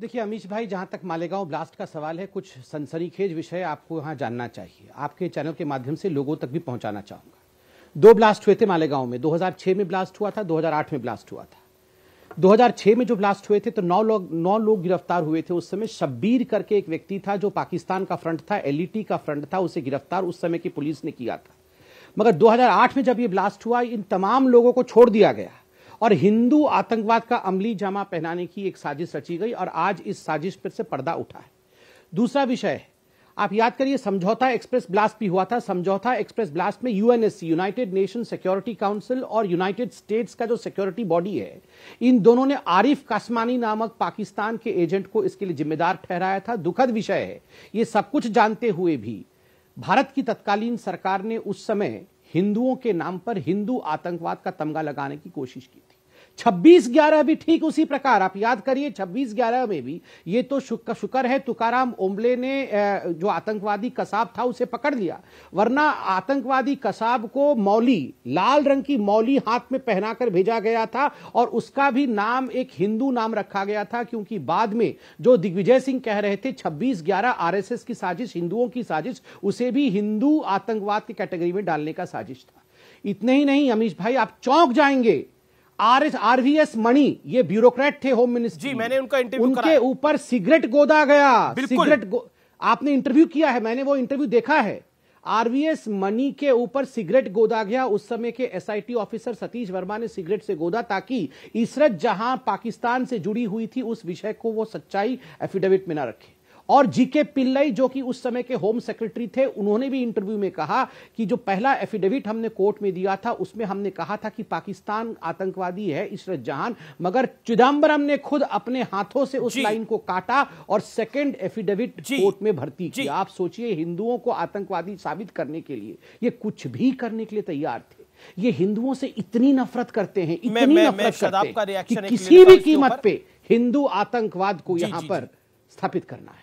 देखिए अमीश भाई जहां तक मालेगांव ब्लास्ट का सवाल है कुछ सनसनीखेज विषय आपको यहां जानना चाहिए आपके चैनल के माध्यम से लोगों तक भी पहुंचाना चाहूंगा दो ब्लास्ट हुए थे मालेगांव में 2006 में ब्लास्ट हुआ था 2008 में ब्लास्ट हुआ था 2006 में जो ब्लास्ट हुए थे तो नौ लोग नौ लोग गिरफ्तार हुए थे उस समय शब्बीर करके एक व्यक्ति था जो पाकिस्तान का फ्रंट था एलईटी का फ्रंट था उसे गिरफ्तार उस समय की पुलिस ने किया था मगर दो में जब ये ब्लास्ट हुआ इन तमाम लोगों को छोड़ दिया गया और हिंदू आतंकवाद का अमली जामा पहनाने की एक साजिश रची गई और आज इस साजिश पर से पर्दा उठा है दूसरा विषय है आप याद करिए समझौता एक्सप्रेस ब्लास्ट भी हुआ था समझौता एक्सप्रेस ब्लास्ट में UNSC United Nation Security Council और यूनाइटेड स्टेट्स का जो सिक्योरिटी बॉडी है इन दोनों ने आरिफ कासमानी नामक पाकिस्तान के एजेंट को इसके लिए जिम्मेदार ठहराया था दुखद विषय है ये सब कुछ जानते हुए भी भारत की तत्कालीन सरकार ने उस समय हिंदुओं के नाम पर हिंदू आतंकवाद का तमगा लगाने की कोशिश की थी छब्बीस ग्यारह भी ठीक उसी प्रकार आप याद करिए छब्बीस ग्यारह में भी ये तो शुक्र है तुकाराम ओम्बले ने जो आतंकवादी कसाब था उसे पकड़ लिया वरना आतंकवादी कसाब को मौली लाल रंग की मौली हाथ में पहनाकर भेजा गया था और उसका भी नाम एक हिंदू नाम रखा गया था क्योंकि बाद में जो दिग्विजय सिंह कह रहे थे छब्बीस ग्यारह आरएसएस की साजिश हिंदुओं की साजिश उसे भी हिंदू आतंकवाद की कैटेगरी में डालने का साजिश था इतने ही नहीं अमीश भाई आप चौंक जाएंगे R S R V S Mani ये ब्यूरोक्रेट थे होम मिनिस्टर जी मैंने उनका इंटरव्यू उनके ऊपर सिगरेट गोदा गया सिगरेट गो, आपने इंटरव्यू किया है मैंने वो इंटरव्यू देखा है आरवीएस मनी के ऊपर सिगरेट गोदा गया उस समय के एसआईटी ऑफिसर सतीश वर्मा ने सिगरेट से गोदा ताकि इसरत जहां पाकिस्तान से जुड़ी हुई थी उस विषय को वो सच्चाई एफिडेविट में ना रखे और जीके पिल्लई जो कि उस समय के होम सेक्रेटरी थे उन्होंने भी इंटरव्यू में कहा कि जो पहला एफिडेविट हमने कोर्ट में दिया था उसमें हमने कहा था कि पाकिस्तान आतंकवादी है इशरत जहान मगर चिदम्बरम ने खुद अपने हाथों से उस लाइन को काटा और सेकेंड एफिडेविट कोर्ट में भर्ती किया आप सोचिए हिंदुओं को आतंकवादी साबित करने के लिए ये कुछ भी करने के लिए तैयार थे ये हिंदुओं से इतनी नफरत करते हैं इतनी मैं, मैं, नफरत मैं करते हैं कि किसी भी कीमत पे हिंदू आतंकवाद को यहां पर स्थापित करना है